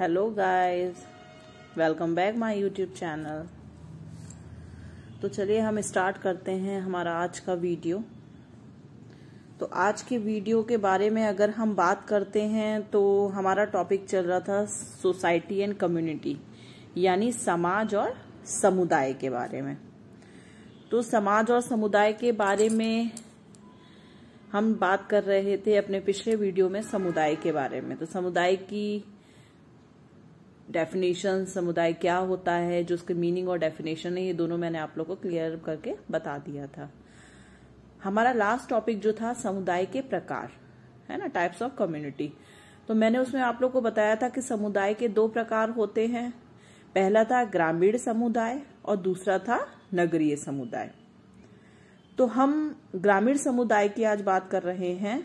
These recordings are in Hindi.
hello guys welcome back my YouTube channel तो चलिए हम स्टार्ट करते हैं हमारा आज का वीडियो तो आज के वीडियो के बारे में अगर हम बात करते हैं तो हमारा टॉपिक चल रहा था सोसाइटी एंड कम्युनिटी यानी समाज और समुदाय के बारे में तो समाज और समुदाय के बारे में हम बात कर रहे थे अपने पिछले वीडियो में समुदाय के बारे में तो समुदाय की डेफिनेशन समुदाय क्या होता है जो उसके मीनिंग और डेफिनेशन है ये दोनों मैंने आप लोग को क्लियर करके बता दिया था हमारा लास्ट टॉपिक जो था समुदाय के प्रकार है ना टाइप्स ऑफ कम्युनिटी तो मैंने उसमें आप लोग को बताया था कि समुदाय के दो प्रकार होते हैं पहला था ग्रामीण समुदाय और दूसरा था नगरीय समुदाय तो हम ग्रामीण समुदाय की आज बात कर रहे हैं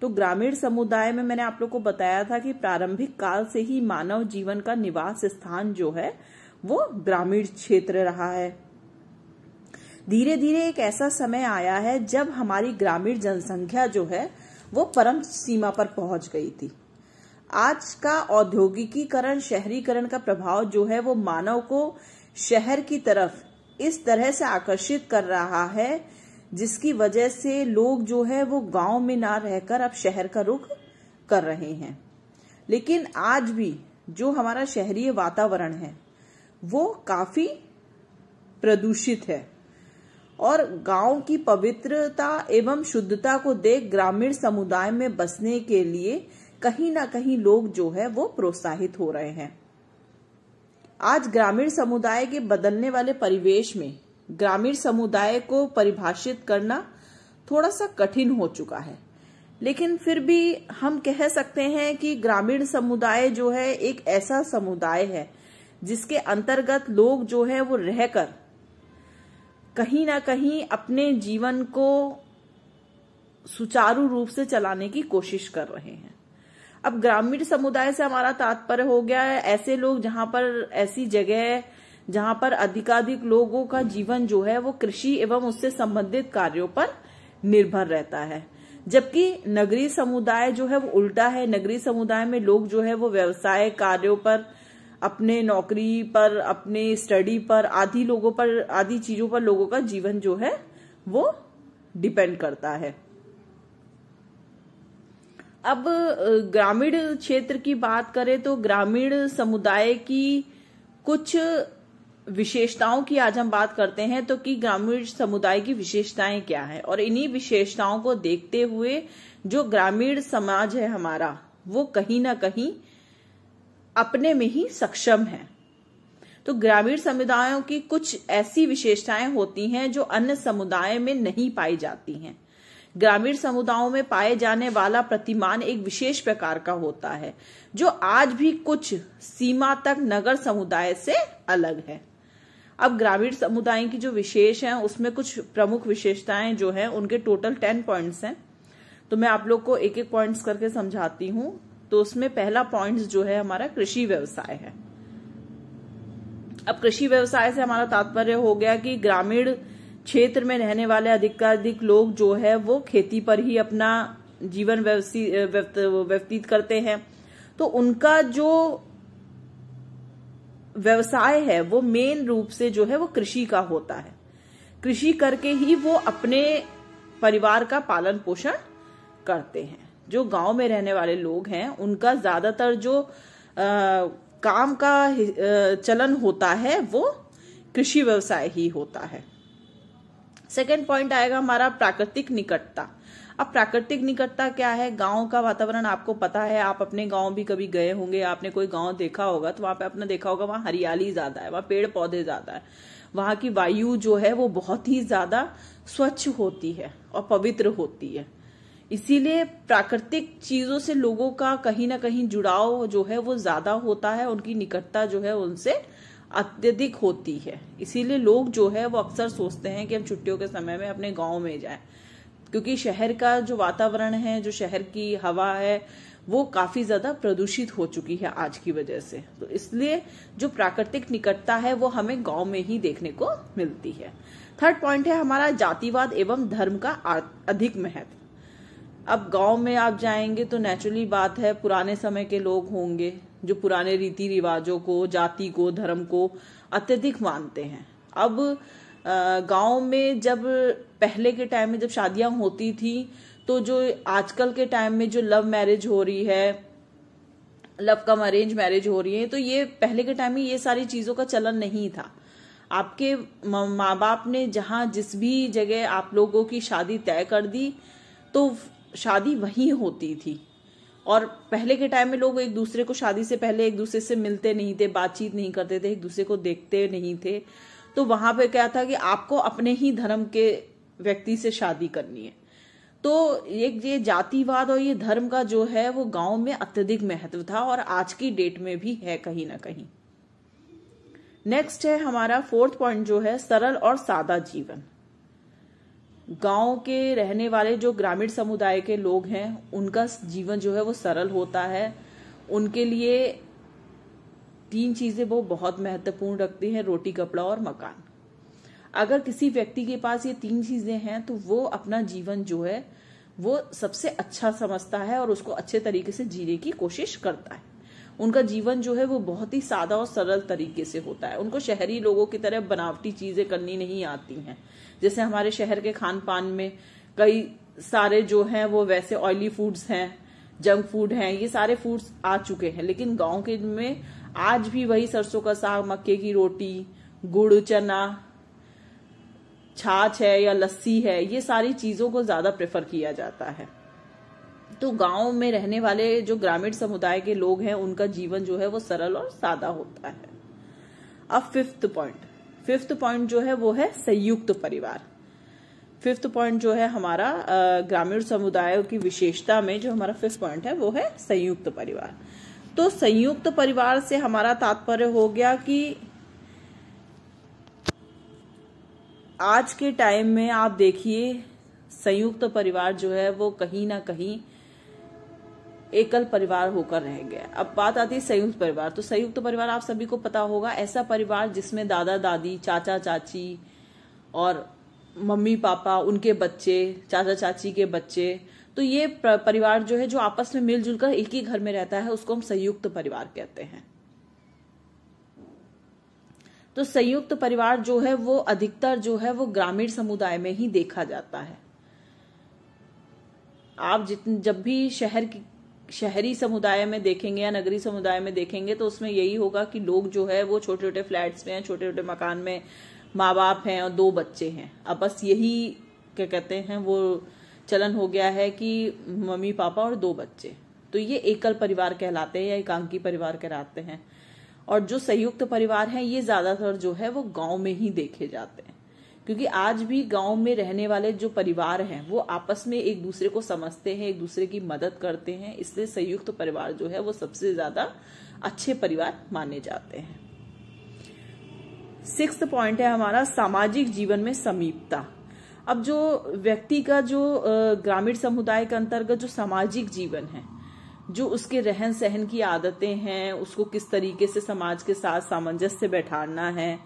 तो ग्रामीण समुदाय में मैंने आप लोग को बताया था कि प्रारंभिक काल से ही मानव जीवन का निवास स्थान जो है वो ग्रामीण क्षेत्र रहा है धीरे धीरे एक ऐसा समय आया है जब हमारी ग्रामीण जनसंख्या जो है वो परम सीमा पर पहुंच गई थी आज का औद्योगिकीकरण शहरीकरण का प्रभाव जो है वो मानव को शहर की तरफ इस तरह से आकर्षित कर रहा है जिसकी वजह से लोग जो है वो गांव में ना रहकर अब शहर का रुख कर रहे हैं लेकिन आज भी जो हमारा शहरीय वातावरण है वो काफी प्रदूषित है और गांव की पवित्रता एवं शुद्धता को देख ग्रामीण समुदाय में बसने के लिए कहीं ना कहीं लोग जो है वो प्रोत्साहित हो रहे हैं आज ग्रामीण समुदाय के बदलने वाले परिवेश में ग्रामीण समुदाय को परिभाषित करना थोड़ा सा कठिन हो चुका है लेकिन फिर भी हम कह सकते हैं कि ग्रामीण समुदाय जो है एक ऐसा समुदाय है जिसके अंतर्गत लोग जो है वो रहकर कहीं ना कहीं अपने जीवन को सुचारू रूप से चलाने की कोशिश कर रहे हैं अब ग्रामीण समुदाय से हमारा तात्पर्य हो गया है ऐसे लोग जहां पर ऐसी जगह जहां पर अधिकाधिक लोगों का जीवन जो है वो कृषि एवं उससे संबंधित कार्यों पर निर्भर रहता है जबकि नगरीय समुदाय जो है वो उल्टा है नगरीय समुदाय में लोग जो है वो व्यवसाय कार्यों पर अपने नौकरी पर अपने स्टडी पर आदि लोगों पर आदि चीजों पर लोगों का जीवन जो है वो डिपेंड करता है अब ग्रामीण क्षेत्र की बात करें तो ग्रामीण समुदाय की कुछ विशेषताओं की आज हम बात करते हैं तो कि ग्रामीण समुदाय की विशेषताएं क्या है और इन्हीं विशेषताओं को देखते हुए जो ग्रामीण समाज है हमारा वो कहीं ना कहीं अपने में ही सक्षम है तो ग्रामीण समुदायों की कुछ ऐसी विशेषताएं होती हैं जो अन्य समुदाय में नहीं पाई जाती हैं ग्रामीण समुदायों में पाए जाने वाला प्रतिमान एक विशेष प्रकार का होता है जो आज भी कुछ सीमा तक नगर समुदाय से अलग है अब ग्रामीण समुदाय की जो विशेष हैं उसमें कुछ प्रमुख विशेषताएं जो हैं उनके टोटल टेन पॉइंट्स हैं तो मैं आप लोग को एक एक पॉइंट्स करके समझाती हूँ तो उसमें पहला पॉइंट जो है हमारा कृषि व्यवसाय है अब कृषि व्यवसाय से हमारा तात्पर्य हो गया कि ग्रामीण क्षेत्र में रहने वाले अधिकाधिक लोग जो है वो खेती पर ही अपना जीवन व्यतीत करते हैं तो उनका जो व्यवसाय है वो मेन रूप से जो है वो कृषि का होता है कृषि करके ही वो अपने परिवार का पालन पोषण करते हैं जो गांव में रहने वाले लोग हैं उनका ज्यादातर जो आ, काम का चलन होता है वो कृषि व्यवसाय ही होता है सेकेंड पॉइंट आएगा हमारा प्राकृतिक निकटता अब प्राकृतिक निकटता क्या है गाँव का वातावरण आपको पता है आप अपने गाँव भी कभी गए होंगे आपने कोई गाँव देखा होगा तो वहां पे आपने देखा होगा वहां हरियाली ज्यादा है वहाँ पेड़ पौधे ज्यादा है वहां की वायु जो है वो बहुत ही ज्यादा स्वच्छ होती है और पवित्र होती है इसीलिए प्राकृतिक चीजों से लोगों का कहीं ना कहीं जुड़ाव जो है वो ज्यादा होता है उनकी निकटता जो है उनसे अत्यधिक होती है इसीलिए लोग जो है वो अक्सर सोचते हैं कि हम छुट्टियों के समय में अपने गाँव में जाए क्योंकि शहर का जो वातावरण है जो शहर की हवा है वो काफी ज्यादा प्रदूषित हो चुकी है आज की वजह से तो इसलिए जो प्राकृतिक निकटता है वो हमें गांव में ही देखने को मिलती है थर्ड पॉइंट है हमारा जातिवाद एवं धर्म का अधिक महत्व अब गांव में आप जाएंगे तो नेचुरली बात है पुराने समय के लोग होंगे जो पुराने रीति रिवाजों को जाति को धर्म को अत्यधिक मानते हैं अब गांव में जब पहले के टाइम में जब शादियां होती थी तो जो आजकल के टाइम में जो लव मैरिज हो रही है लव कम अरेंज मैरिज हो रही है तो ये पहले के टाइम में ये सारी चीज़ों का चलन नहीं था आपके माँ बाप ने जहां जिस भी जगह आप लोगों की शादी तय कर दी तो शादी वहीं होती थी और पहले के टाइम में लोग एक दूसरे को शादी से पहले एक दूसरे से मिलते नहीं थे बातचीत नहीं करते थे एक दूसरे को देखते नहीं थे तो वहां पे क्या था कि आपको अपने ही धर्म के व्यक्ति से शादी करनी है तो एक ये जातिवाद और ये धर्म का जो है वो गांव में अत्यधिक महत्व था और आज की डेट में भी है कहीं ना कहीं नेक्स्ट है हमारा फोर्थ पॉइंट जो है सरल और सादा जीवन गांव के रहने वाले जो ग्रामीण समुदाय के लोग हैं उनका जीवन जो है वो सरल होता है उनके लिए तीन चीजें वो बहुत महत्वपूर्ण रखती हैं रोटी कपड़ा और मकान अगर किसी व्यक्ति के पास ये तीन चीजें हैं तो वो अपना जीवन जो है वो सबसे अच्छा समझता है और उसको अच्छे तरीके से जीने की कोशिश करता है उनका जीवन जो है वो बहुत ही सादा और सरल तरीके से होता है उनको शहरी लोगों की तरह बनावटी चीजें करनी नहीं आती हैं जैसे हमारे शहर के खान पान में कई सारे जो हैं वो वैसे ऑयली फूड्स हैं जंक फूड हैं ये सारे फूड्स आ चुके हैं लेकिन गांव के में आज भी वही सरसों का साग मक्के की रोटी गुड़ चना छाछ है या लस्सी है ये सारी चीज़ों को ज़्यादा प्रेफर किया जाता है तो गांव में रहने वाले जो ग्रामीण समुदाय के लोग हैं उनका जीवन जो है वो सरल और सादा होता है अब फिफ्थ पॉइंट फिफ्थ पॉइंट जो है वो है संयुक्त परिवार फिफ्थ पॉइंट जो है हमारा ग्रामीण समुदायों की विशेषता में जो हमारा फिफ्थ पॉइंट है वो है संयुक्त परिवार तो संयुक्त परिवार से हमारा तात्पर्य हो गया कि आज के टाइम में आप देखिए संयुक्त तो परिवार जो है वो कहीं ना कहीं एकल परिवार होकर रह गया अब बात आती है संयुक्त परिवार तो संयुक्त तो परिवार आप सभी को पता होगा ऐसा परिवार जिसमें दादा दादी चाचा चाची और मम्मी पापा उनके बच्चे चाचा चाची के बच्चे तो ये परिवार जो है जो आपस में मिलजुल कर एक ही घर में रहता है उसको हम संयुक्त तो परिवार कहते हैं तो संयुक्त परिवार जो है वो अधिकतर जो है वो ग्रामीण समुदाय में ही देखा जाता है आप जितने जब भी शहर की शहरी समुदाय में देखेंगे या नगरी समुदाय में देखेंगे तो उसमें यही होगा कि लोग जो है वो छोटे छोटे फ्लैट्स में हैं छोटे छोटे मकान में माँ बाप हैं और दो बच्चे हैं अब बस यही क्या कहते हैं वो चलन हो गया है कि मम्मी पापा और दो बच्चे तो ये एकल परिवार कहलाते हैं या एकांकी परिवार कहलाते हैं और जो संयुक्त परिवार हैं ये ज्यादातर जो है वो गांव में ही देखे जाते हैं क्योंकि आज भी गांव में रहने वाले जो परिवार हैं वो आपस में एक दूसरे को समझते हैं एक दूसरे की मदद करते हैं इसलिए संयुक्त परिवार जो है वो सबसे ज्यादा अच्छे परिवार माने जाते हैं सिक्स पॉइंट है हमारा सामाजिक जीवन में समीपता अब जो व्यक्ति का जो ग्रामीण समुदाय के अंतर्गत जो सामाजिक जीवन है जो उसके रहन सहन की आदतें हैं उसको किस तरीके से समाज के साथ सामंजस्य बैठाना है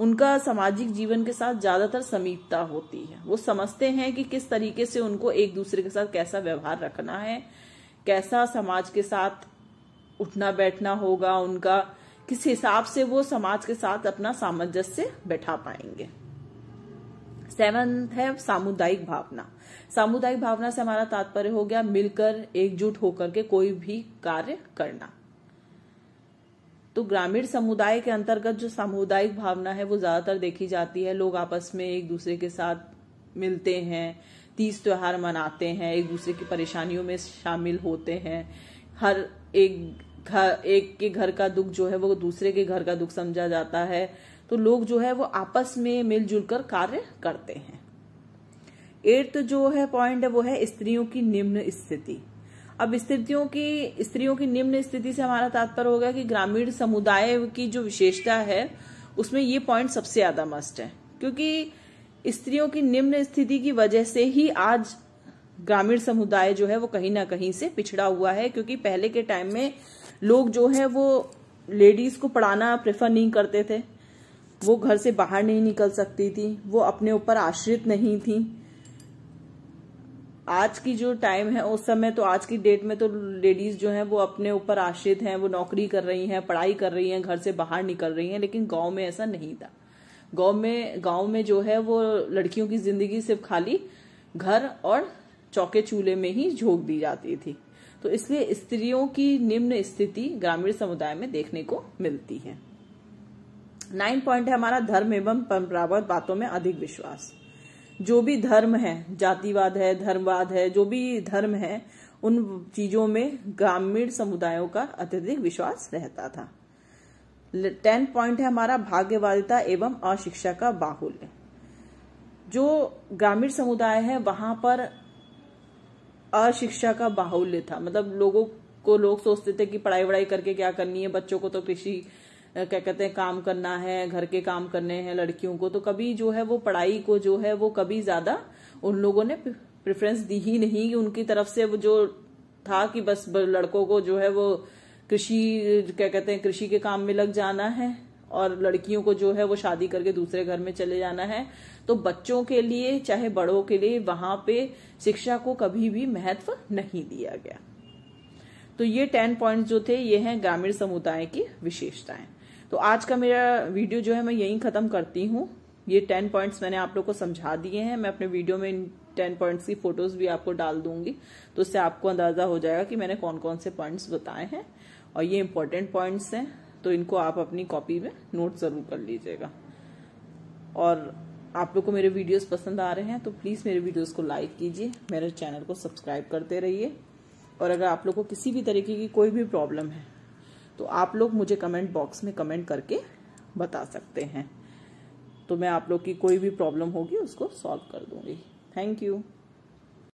उनका सामाजिक जीवन के साथ ज्यादातर समीपता होती है वो समझते हैं कि किस तरीके से उनको एक दूसरे के साथ कैसा व्यवहार रखना है कैसा समाज के साथ उठना बैठना होगा उनका किस हिसाब से वो समाज के साथ अपना सामंजस्य बैठा पाएंगे सेवंथ है सामुदायिक भावना सामुदायिक भावना से हमारा तात्पर्य हो गया मिलकर एकजुट होकर के कोई भी कार्य करना तो ग्रामीण समुदाय के अंतर्गत जो सामुदायिक भावना है वो ज्यादातर देखी जाती है लोग आपस में एक दूसरे के साथ मिलते हैं तीज त्योहार मनाते हैं एक दूसरे की परेशानियों में शामिल होते हैं हर एक घर एक के घर का दुख जो है वो दूसरे के घर का दुख समझा जाता है तो लोग जो है वो आपस में मिलजुल कर कार्य करते हैं एट्थ जो है पॉइंट है वो है स्त्रियों की निम्न स्थिति अब स्थितियों की स्त्रियों की निम्न स्थिति से हमारा तात्पर्य हो गया कि ग्रामीण समुदाय की जो विशेषता है उसमें ये पॉइंट सबसे ज्यादा मस्ट है क्योंकि स्त्रियों की निम्न स्थिति की वजह से ही आज ग्रामीण समुदाय जो है वो कहीं ना कहीं से पिछड़ा हुआ है क्योंकि पहले के टाइम में लोग जो है वो लेडीज को पढ़ाना प्रेफर नहीं करते थे वो घर से बाहर नहीं निकल सकती थी वो अपने ऊपर आश्रित नहीं थी आज की जो टाइम है उस समय तो आज की डेट में तो लेडीज जो है वो अपने ऊपर आश्रित हैं वो नौकरी कर रही हैं पढ़ाई कर रही हैं घर से बाहर निकल रही हैं लेकिन गांव में ऐसा नहीं था गांव में गांव में जो है वो लड़कियों की जिंदगी सिर्फ खाली घर और चौके चूल्हे में ही झोंक दी जाती थी तो इसलिए स्त्रियों की निम्न स्थिति ग्रामीण समुदाय में देखने को मिलती है नाइन पॉइंट है हमारा धर्म एवं परंपरावत बातों में अधिक विश्वास जो भी धर्म है जातिवाद है धर्मवाद है जो भी धर्म है उन चीजों में ग्रामीण समुदायों का अत्यधिक विश्वास रहता था टेंथ पॉइंट है हमारा भाग्यवादिता एवं अशिक्षा का बाहुल्य जो ग्रामीण समुदाय है वहां पर अशिक्षा का बाहुल्य था मतलब लोगों को लोग सोचते थे कि पढ़ाई वढ़ाई करके क्या करनी है बच्चों को तो कृषि क्या कहते हैं काम करना है घर के काम करने हैं लड़कियों को तो कभी जो है वो पढ़ाई को जो है वो कभी ज़्यादा उन लोगों ने प्रेफरेंस दी ही नहीं कि उनकी तरफ से वो जो था कि बस लड़कों को जो है वो कृषि क्या कहते हैं कृषि के काम में लग जाना है और लड़कियों को जो है वो शादी करके दूसरे घर में चले जाना है तो बच्चों के लिए चाहे बड़ों के लिए वहां पे शिक्षा को कभी भी महत्व नहीं दिया गया तो ये टेन पॉइंट जो थे ये हैं ग्रामीण समुदाय की विशेषताएं तो आज का मेरा वीडियो जो है मैं यहीं ख़त्म करती हूँ ये टेन पॉइंट्स मैंने आप लोग को समझा दिए हैं मैं अपने वीडियो में इन टेन पॉइंट्स की फोटोज भी आपको डाल दूंगी तो उससे आपको अंदाज़ा हो जाएगा कि मैंने कौन कौन से पॉइंट्स बताए हैं और ये इम्पोर्टेंट पॉइंट्स हैं तो इनको आप अपनी कॉपी में नोट ज़रूर कर लीजिएगा और आप लोग को मेरे वीडियोज पसंद आ रहे हैं तो प्लीज़ मेरे वीडियोज को लाइक कीजिए मेरे चैनल को सब्सक्राइब करते रहिए और अगर आप लोग को किसी भी तरीके की कोई भी प्रॉब्लम है तो आप लोग मुझे कमेंट बॉक्स में कमेंट करके बता सकते हैं तो मैं आप लोग की कोई भी प्रॉब्लम होगी उसको सॉल्व कर दूंगी थैंक यू